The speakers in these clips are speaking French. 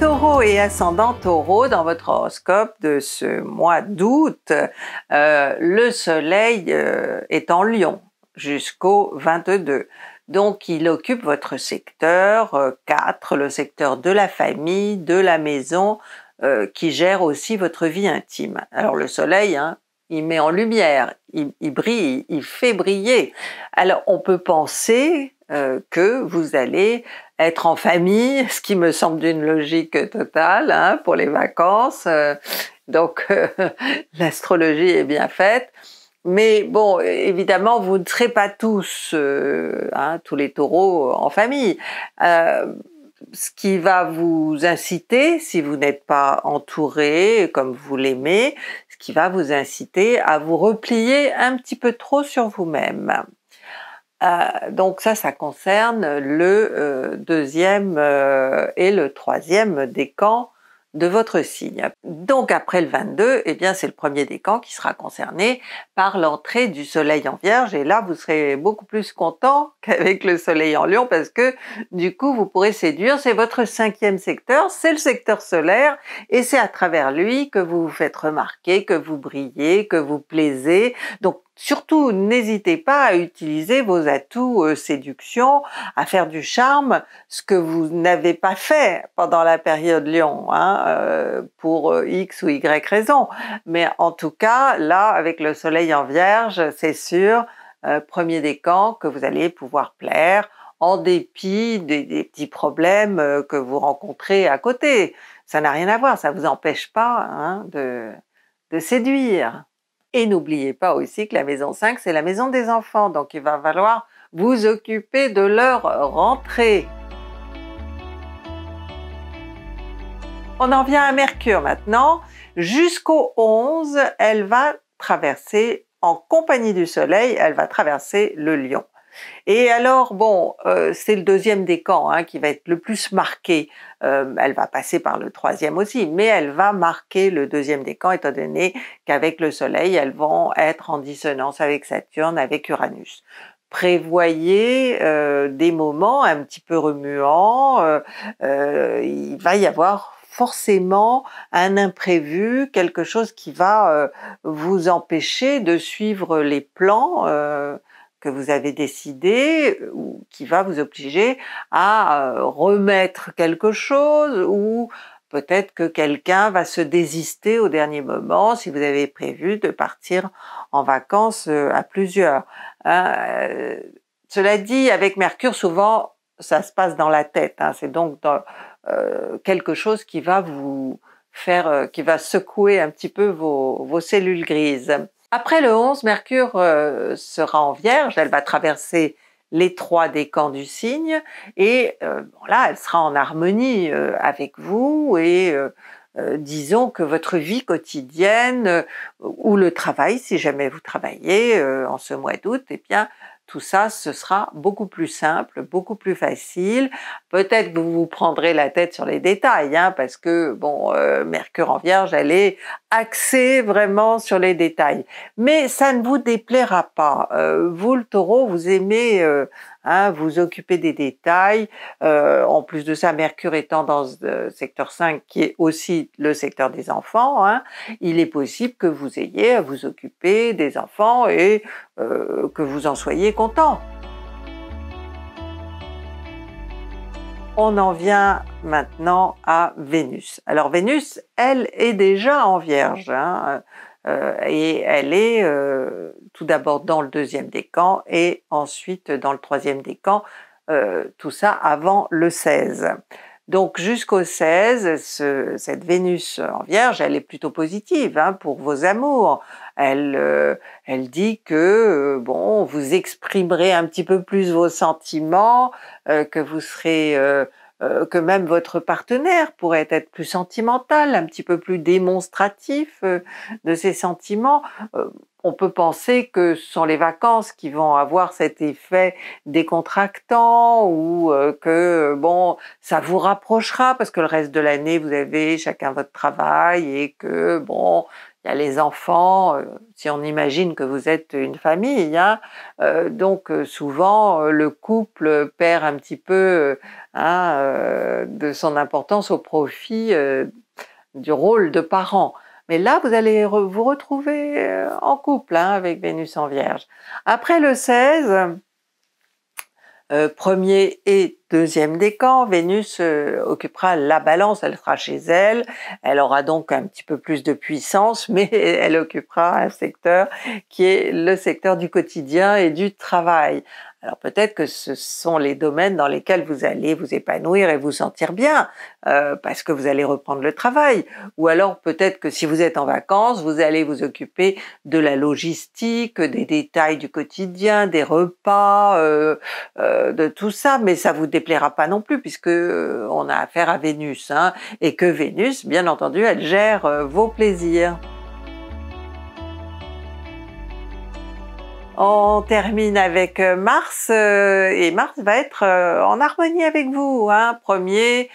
Taureau et ascendant taureau, dans votre horoscope de ce mois d'août, euh, le soleil euh, est en lion jusqu'au 22. Donc il occupe votre secteur 4, euh, le secteur de la famille, de la maison, qui gère aussi votre vie intime. Alors le soleil, hein, il met en lumière, il, brille, il fait briller. Alors on peut penser que vous allez être en famille, ce qui me semble d'une logique totale hein, pour les vacances. Euh, donc euh, l'astrologie est bien faite. Mais bon, évidemment, vous ne serez pas tous, euh, hein, tous les taureaux en famille. ce qui va vous inciter, si vous n'êtes pas entouré comme vous l'aimez, ce qui va vous inciter à vous replier un petit peu trop sur vous-même. Euh, donc ça, ça concerne le euh, deuxième euh, et le troisième décan de votre signe. Donc après le 22, eh bien c'est le premier décan qui sera concerné par l'entrée du soleil en vierge et là vous serez beaucoup plus content qu'avec le soleil en lion parce que du coup vous pourrez séduire, c'est votre cinquième secteur, c'est le secteur solaire et c'est à travers lui que vous vous faites remarquer, que vous brillez, que vous plaisez. Donc Surtout, n'hésitez pas à utiliser vos atouts euh, séduction, à faire du charme, ce que vous n'avez pas fait pendant la période Lyon, hein, euh, pour euh, X ou Y raison. Mais en tout cas, là, avec le soleil en vierge, c'est sûr, euh, premier camps, que vous allez pouvoir plaire en dépit des, petits problèmes que vous rencontrez à côté. Ça n'a rien à voir, ça ne vous empêche pas hein, de séduire. Et n'oubliez pas aussi que la maison 5, c'est la maison des enfants, donc il va falloir vous occuper de leur rentrée. On en vient à Mercure maintenant. Jusqu'au 11, elle va traverser, en compagnie du Soleil, elle va traverser le Lion. Et alors, bon, euh, c'est le deuxième des camps hein, qui va être le plus marqué. Euh, elle va passer par le troisième aussi, mais elle va marquer le deuxième des camps étant donné qu'avec le Soleil, elles vont être en dissonance avec Saturne, avec Uranus. Prévoyez euh, des moments un petit peu remuants. il va y avoir forcément un imprévu, quelque chose qui va vous empêcher de suivre les plans que vous avez décidé euh, ou qui va vous obliger à euh, remettre quelque chose ou peut-être que quelqu'un va se désister au dernier moment si vous avez prévu de partir en vacances euh, à plusieurs. Hein, cela dit, avec Mercure, souvent, ça se passe dans la tête. Hein. C'est donc quelque chose qui va vous faire, qui va secouer un petit peu vos cellules grises. Après le 11, Mercure euh, sera en Vierge, elle va traverser les trois décans du signe et euh, là, elle sera en harmonie euh, avec vous et disons que votre vie quotidienne ou le travail, si jamais vous travaillez en ce mois d'août, et eh bien, tout ça, ce sera beaucoup plus simple, beaucoup plus facile. Peut-être que vous vous prendrez la tête sur les détails, hein, parce que bon, euh, Mercure en Vierge, elle est axée vraiment sur les détails. Mais ça ne vous déplaira pas. Euh, vous, le Taureau, vous aimez euh, Hein, vous occupez des détails. Euh, en plus de ça, Mercure étant dans le euh, secteur 5, qui est aussi le secteur des enfants, hein, il est possible que vous ayez à vous occuper des enfants et euh, que vous en soyez content. On en vient maintenant à Vénus. Alors Vénus, elle est déjà en Vierge. Hein, euh, et elle est euh, tout d'abord dans le deuxième décan et ensuite dans le troisième décan, euh, tout ça avant le 16. Donc jusqu'au 16, ce, cette Vénus en Vierge, elle est plutôt positive hein, pour vos amours. Elle, elle dit que bon, vous exprimerez un petit peu plus vos sentiments, que vous serez euh, que même votre partenaire pourrait être plus sentimental, un petit peu plus démonstratif euh, de ses sentiments. Euh, on peut penser que ce sont les vacances qui vont avoir cet effet décontractant ou que bon, ça vous rapprochera parce que le reste de l'année vous avez chacun votre travail et que bon, il y a les enfants, si on imagine que vous êtes une famille, hein. donc souvent le couple perd un petit peu euh, de son importance au profit euh, du rôle de parent. Mais là, vous allez vous retrouver euh, en couple hein, avec Vénus en Vierge. Après le 16, premier et deuxième décan, Vénus occupera la balance, elle sera chez elle, elle aura donc un petit peu plus de puissance, mais elle occupera un secteur qui est le secteur du quotidien et du travail. Alors peut-être que ce sont les domaines dans lesquels vous allez vous épanouir et vous sentir bien, euh, parce que vous allez reprendre le travail. Ou alors peut-être que si vous êtes en vacances, vous allez vous occuper de la logistique, des détails du quotidien, des repas, euh, euh, de tout ça. Mais ça vous déplaira pas non plus, puisque on a affaire à Vénus, hein. et que Vénus, bien entendu, elle gère vos plaisirs. On termine avec euh, Mars euh, et Mars va être euh, en harmonie avec vous. Hein, premier,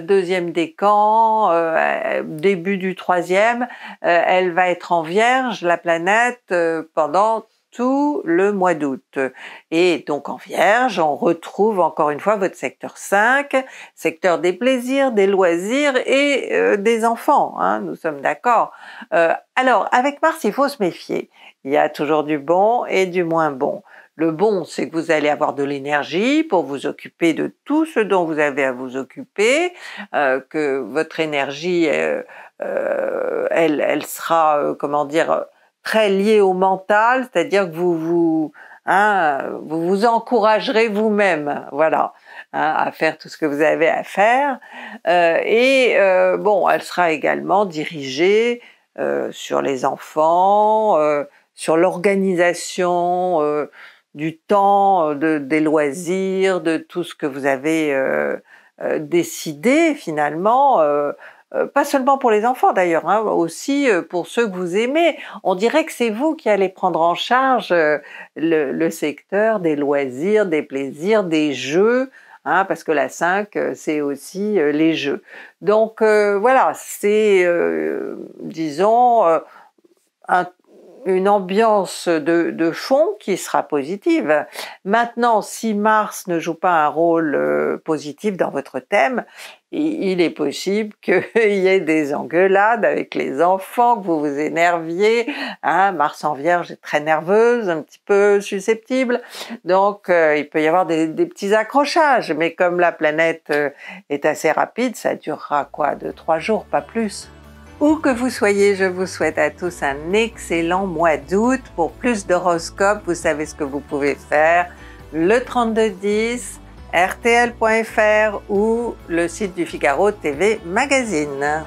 deuxième décan, camps, début du troisième, elle va être en vierge, la planète, pendant tout le mois d'août. Et donc en Vierge, on retrouve encore une fois votre secteur 5, secteur des plaisirs, des loisirs et euh, des enfants, hein, nous sommes d'accord. Euh, alors avec Mars, il faut se méfier. Il y a toujours du bon et du moins bon. Le bon, c'est que vous allez avoir de l'énergie pour vous occuper de tout ce dont vous avez à vous occuper, euh, que votre énergie, elle, elle, sera, comment dire, très lié au mental, c'est-à-dire que vous vous, hein, vous, vous encouragerez vous-même, voilà, hein, à faire tout ce que vous avez à faire. Euh, et euh, bon, elle sera également dirigée euh, sur les enfants, sur l'organisation du temps, des loisirs, de tout ce que vous avez décidé finalement euh, pas seulement pour les enfants d'ailleurs, hein, aussi euh, pour ceux que vous aimez. On dirait que c'est vous qui allez prendre en charge euh, le, secteur des loisirs, des plaisirs, des jeux, hein, parce que la 5, c'est aussi les jeux. Donc voilà, c'est, disons, un, une ambiance de, fond qui sera positive. Maintenant, si Mars ne joue pas un rôle euh, positif dans votre thème, il est possible qu'il y ait des engueulades avec les enfants, que vous vous énerviez. Hein, Mars en Vierge est très nerveuse, un petit peu susceptible. Donc, euh, il peut y avoir des, des, petits accrochages. Mais comme la planète euh, est assez rapide, ça durera quoi Deux, trois jours, pas plus. Où que vous soyez, je vous souhaite à tous un excellent mois d'août. Pour plus d'horoscopes, vous savez ce que vous pouvez faire. Le 3210, rtl.fr ou le site du Figaro TV Magazine.